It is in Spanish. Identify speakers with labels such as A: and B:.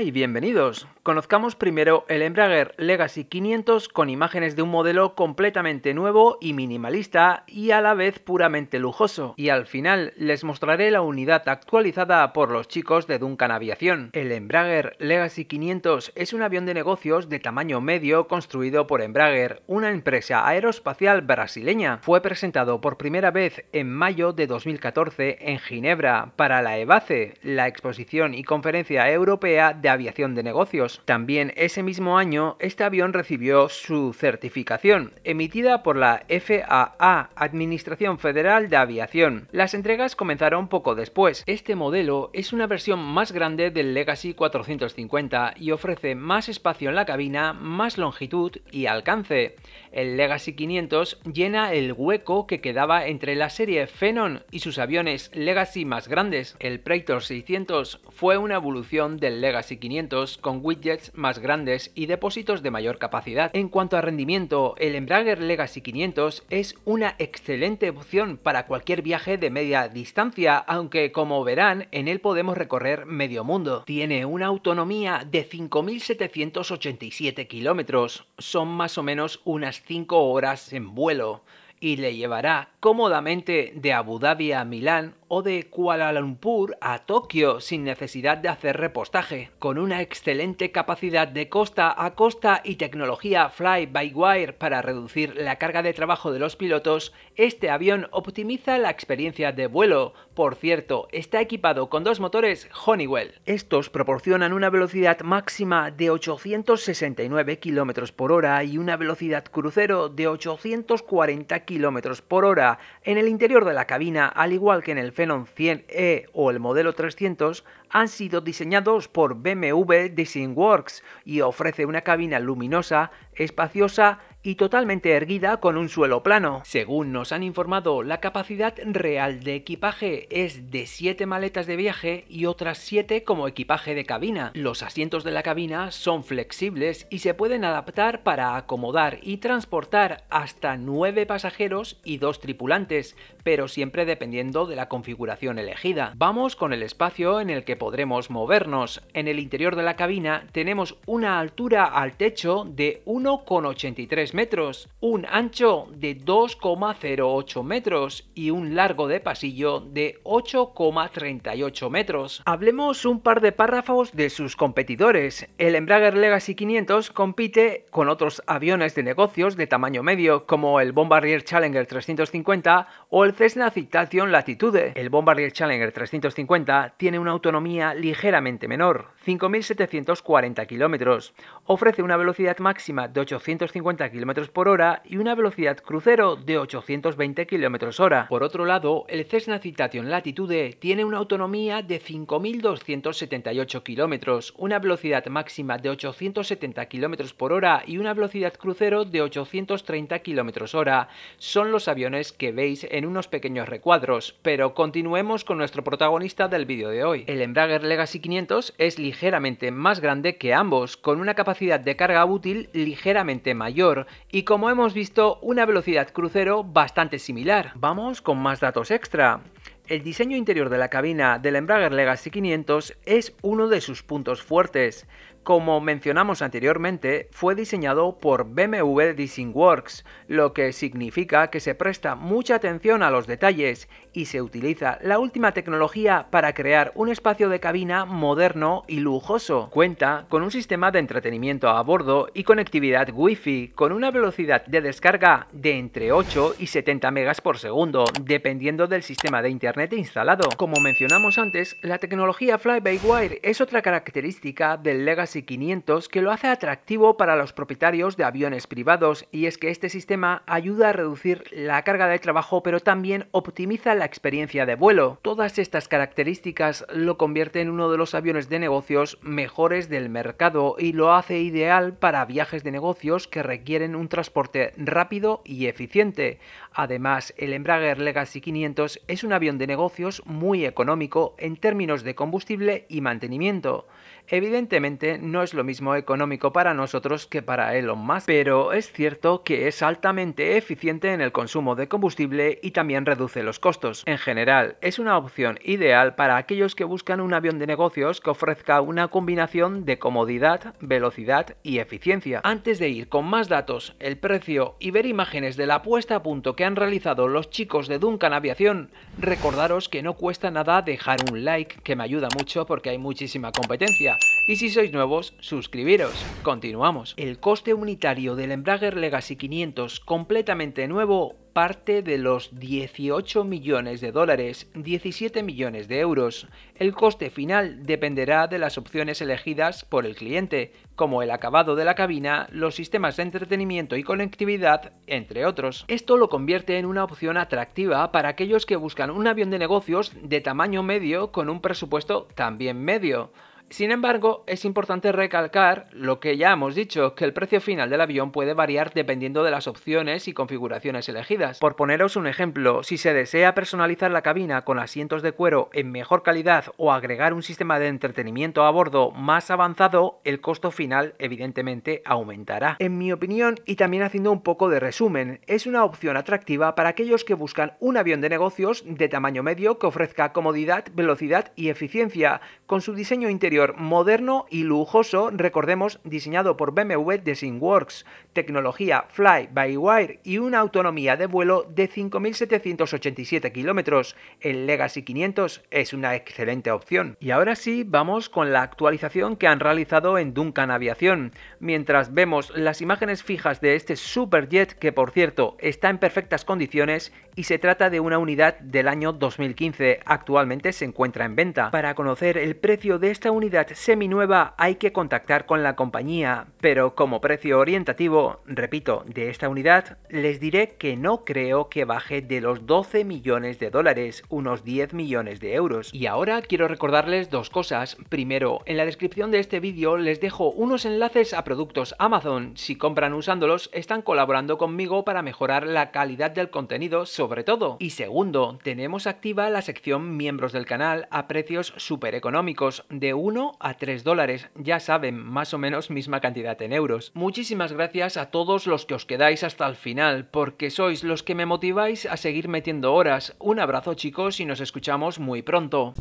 A: y bienvenidos. Conozcamos primero el Embraer Legacy 500 con imágenes de un modelo completamente nuevo y minimalista y a la vez puramente lujoso. Y al final les mostraré la unidad actualizada por los chicos de Duncan Aviación. El Embraer Legacy 500 es un avión de negocios de tamaño medio construido por Embraer, una empresa aeroespacial brasileña. Fue presentado por primera vez en mayo de 2014 en Ginebra para la EBACE, la exposición y conferencia europea de aviación de negocios. Pues también ese mismo año, este avión recibió su certificación, emitida por la FAA, Administración Federal de Aviación. Las entregas comenzaron poco después. Este modelo es una versión más grande del Legacy 450 y ofrece más espacio en la cabina, más longitud y alcance. El Legacy 500 llena el hueco que quedaba entre la serie Phenon y sus aviones Legacy más grandes. El Praetor 600 fue una evolución del Legacy 500 con widget más grandes y depósitos de mayor capacidad. En cuanto a rendimiento, el Embraer Legacy 500 es una excelente opción para cualquier viaje de media distancia, aunque como verán, en él podemos recorrer medio mundo. Tiene una autonomía de 5.787 kilómetros, son más o menos unas 5 horas en vuelo y le llevará cómodamente de Abu Dhabi a Milán o de Kuala Lumpur a Tokio sin necesidad de hacer repostaje, con una excelente capacidad de costa a costa y tecnología fly-by-wire para reducir la carga de trabajo de los pilotos, este avión optimiza la experiencia de vuelo. Por cierto, está equipado con dos motores Honeywell. Estos proporcionan una velocidad máxima de 869 km por hora y una velocidad crucero de 840 km por hora en el interior de la cabina, al igual que en el Phenon 100e o el modelo 300 han sido diseñados por BMW Designworks y ofrece una cabina luminosa, espaciosa y totalmente erguida con un suelo plano. Según nos han informado, la capacidad real de equipaje es de 7 maletas de viaje y otras 7 como equipaje de cabina. Los asientos de la cabina son flexibles y se pueden adaptar para acomodar y transportar hasta 9 pasajeros y 2 tripulantes, pero siempre dependiendo de la configuración elegida. Vamos con el espacio en el que podremos movernos. En el interior de la cabina tenemos una altura al techo de 1,83 metros metros, un ancho de 2,08 metros y un largo de pasillo de 8,38 metros. Hablemos un par de párrafos de sus competidores. El Embraer Legacy 500 compite con otros aviones de negocios de tamaño medio como el Bombardier Challenger 350 o el Cessna Citation Latitude. El Bombardier Challenger 350 tiene una autonomía ligeramente menor, 5.740 kilómetros. Ofrece una velocidad máxima de 850 km por hora y una velocidad crucero de 820 km hora. Por otro lado, el Cessna Citation Latitude tiene una autonomía de 5.278 km, una velocidad máxima de 870 km por hora y una velocidad crucero de 830 km hora. Son los aviones que veis en unos pequeños recuadros, pero continuemos con nuestro protagonista del vídeo de hoy. El Embraer Legacy 500 es ligeramente más grande que ambos, con una capacidad de carga útil ligeramente mayor, y como hemos visto una velocidad crucero bastante similar. Vamos con más datos extra. El diseño interior de la cabina del Embraer Legacy 500 es uno de sus puntos fuertes, como mencionamos anteriormente, fue diseñado por BMW Works, lo que significa que se presta mucha atención a los detalles y se utiliza la última tecnología para crear un espacio de cabina moderno y lujoso. Cuenta con un sistema de entretenimiento a bordo y conectividad Wi-Fi con una velocidad de descarga de entre 8 y 70 megas por segundo, dependiendo del sistema de internet instalado. Como mencionamos antes, la tecnología Fly by Wire es otra característica del Legacy 500 que lo hace atractivo para los propietarios de aviones privados y es que este sistema ayuda a reducir la carga de trabajo pero también optimiza la experiencia de vuelo. Todas estas características lo convierte en uno de los aviones de negocios mejores del mercado y lo hace ideal para viajes de negocios que requieren un transporte rápido y eficiente. Además, el Embraer Legacy 500 es un avión de negocios muy económico en términos de combustible y mantenimiento. Evidentemente, no es lo mismo económico para nosotros que para Elon Musk, pero es cierto que es altamente eficiente en el consumo de combustible y también reduce los costos. En general, es una opción ideal para aquellos que buscan un avión de negocios que ofrezca una combinación de comodidad, velocidad y eficiencia. Antes de ir con más datos, el precio y ver imágenes de la puesta a punto que han realizado los chicos de Duncan Aviación, recordaros que no cuesta nada dejar un like, que me ayuda mucho porque hay muchísima competencia. Y si sois suscribiros. Continuamos. El coste unitario del Embraer Legacy 500 completamente nuevo parte de los 18 millones de dólares, 17 millones de euros. El coste final dependerá de las opciones elegidas por el cliente, como el acabado de la cabina, los sistemas de entretenimiento y conectividad, entre otros. Esto lo convierte en una opción atractiva para aquellos que buscan un avión de negocios de tamaño medio con un presupuesto también medio. Sin embargo, es importante recalcar lo que ya hemos dicho, que el precio final del avión puede variar dependiendo de las opciones y configuraciones elegidas. Por poneros un ejemplo, si se desea personalizar la cabina con asientos de cuero en mejor calidad o agregar un sistema de entretenimiento a bordo más avanzado, el costo final evidentemente aumentará. En mi opinión, y también haciendo un poco de resumen, es una opción atractiva para aquellos que buscan un avión de negocios de tamaño medio que ofrezca comodidad, velocidad y eficiencia, con su diseño interior moderno y lujoso, recordemos, diseñado por BMW works tecnología Fly by Wire y una autonomía de vuelo de 5.787 kilómetros. El Legacy 500 es una excelente opción. Y ahora sí, vamos con la actualización que han realizado en Duncan Aviación. Mientras vemos las imágenes fijas de este Superjet, que por cierto está en perfectas condiciones y se trata de una unidad del año 2015, actualmente se encuentra en venta. Para conocer el precio de esta unidad, semi seminueva hay que contactar con la compañía, pero como precio orientativo, repito, de esta unidad, les diré que no creo que baje de los 12 millones de dólares, unos 10 millones de euros. Y ahora quiero recordarles dos cosas. Primero, en la descripción de este vídeo les dejo unos enlaces a productos Amazon. Si compran usándolos, están colaborando conmigo para mejorar la calidad del contenido, sobre todo. Y segundo, tenemos activa la sección miembros del canal a precios súper económicos, de 1 a 3 dólares. Ya saben, más o menos misma cantidad en euros. Muchísimas gracias a todos los que os quedáis hasta el final, porque sois los que me motiváis a seguir metiendo horas. Un abrazo chicos y nos escuchamos muy pronto.